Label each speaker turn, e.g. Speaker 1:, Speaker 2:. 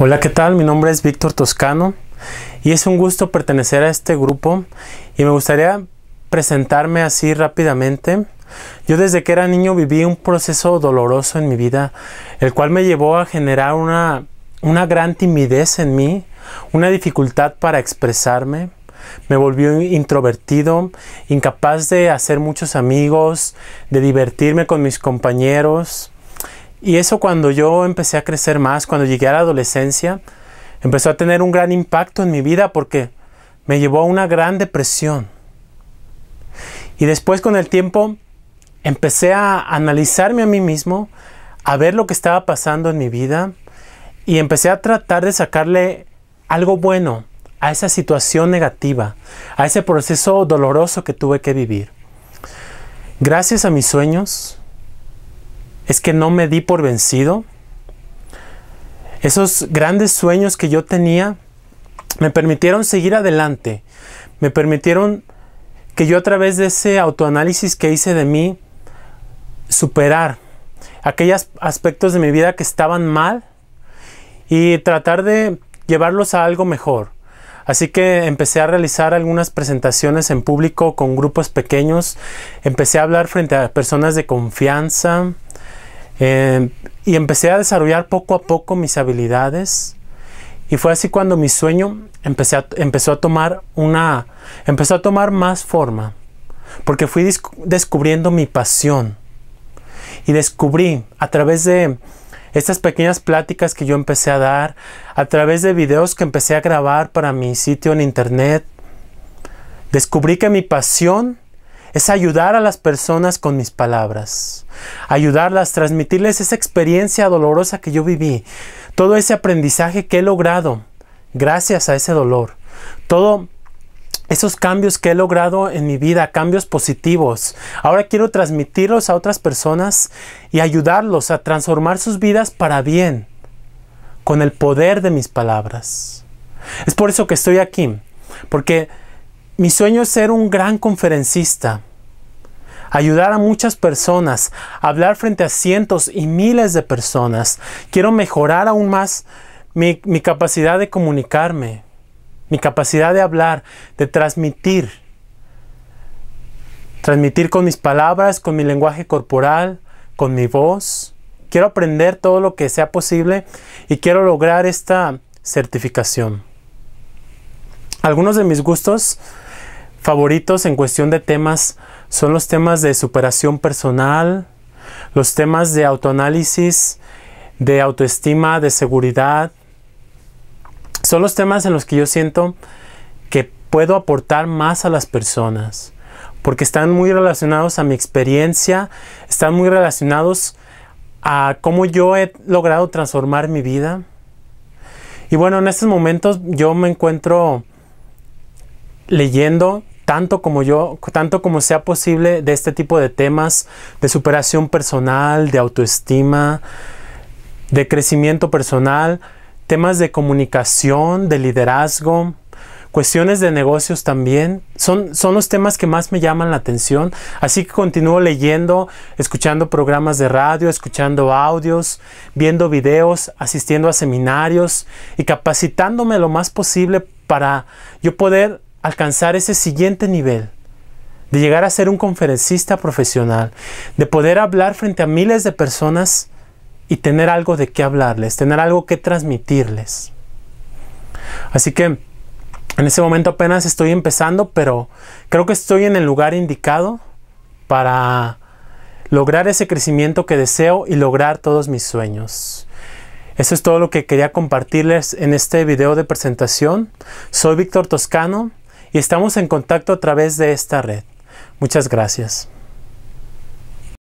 Speaker 1: Hola, ¿qué tal? Mi nombre es Víctor Toscano y es un gusto pertenecer a este grupo y me gustaría presentarme así rápidamente. Yo desde que era niño viví un proceso doloroso en mi vida, el cual me llevó a generar una, una gran timidez en mí, una dificultad para expresarme. Me volvió introvertido, incapaz de hacer muchos amigos, de divertirme con mis compañeros, y eso cuando yo empecé a crecer más, cuando llegué a la adolescencia, empezó a tener un gran impacto en mi vida porque me llevó a una gran depresión. Y después con el tiempo empecé a analizarme a mí mismo, a ver lo que estaba pasando en mi vida y empecé a tratar de sacarle algo bueno a esa situación negativa, a ese proceso doloroso que tuve que vivir. Gracias a mis sueños, es que no me di por vencido. Esos grandes sueños que yo tenía me permitieron seguir adelante, me permitieron que yo a través de ese autoanálisis que hice de mí, superar aquellos aspectos de mi vida que estaban mal y tratar de llevarlos a algo mejor. Así que empecé a realizar algunas presentaciones en público con grupos pequeños, empecé a hablar frente a personas de confianza, Em, y empecé a desarrollar poco a poco mis habilidades. Y fue así cuando mi sueño empecé empezó a tomar una, empezó a tomar más forma. Porque fui descubriendo mi pasión. Y descubrí a través de estas pequeñas pláticas que yo empecé a dar, a través de videos que empecé a grabar para mi sitio en internet, descubrí que mi pasión es ayudar a las personas con mis palabras, ayudarlas, transmitirles esa experiencia dolorosa que yo viví, todo ese aprendizaje que he logrado gracias a ese dolor, todo esos cambios que he logrado en mi vida, cambios positivos. Ahora quiero transmitirlos a otras personas y ayudarlos a transformar sus vidas para bien con el poder de mis palabras. Es por eso que estoy aquí, porque mi sueño es ser un gran conferencista, ayudar a muchas personas, hablar frente a cientos y miles de personas. Quiero mejorar aún más mi, mi capacidad de comunicarme, mi capacidad de hablar, de transmitir. Transmitir con mis palabras, con mi lenguaje corporal, con mi voz. Quiero aprender todo lo que sea posible y quiero lograr esta certificación. Algunos de mis gustos favoritos en cuestión de temas son los temas de superación personal, los temas de autoanálisis, de autoestima, de seguridad. Son los temas en los que yo siento que puedo aportar más a las personas, porque están muy relacionados a mi experiencia, están muy relacionados a cómo yo he logrado transformar mi vida. Y bueno, en estos momentos yo me encuentro leyendo tanto como yo, tanto como sea posible de este tipo de temas de superación personal, de autoestima, de crecimiento personal, temas de comunicación, de liderazgo, cuestiones de negocios también. Son, son los temas que más me llaman la atención. Así que continúo leyendo, escuchando programas de radio, escuchando audios, viendo videos, asistiendo a seminarios y capacitándome lo más posible para yo poder alcanzar ese siguiente nivel, de llegar a ser un conferencista profesional, de poder hablar frente a miles de personas y tener algo de qué hablarles, tener algo que transmitirles. Así que en ese momento apenas estoy empezando, pero creo que estoy en el lugar indicado para lograr ese crecimiento que deseo y lograr todos mis sueños. Eso es todo lo que quería compartirles en este video de presentación. Soy Víctor Toscano y estamos en contacto a través de esta red. Muchas gracias.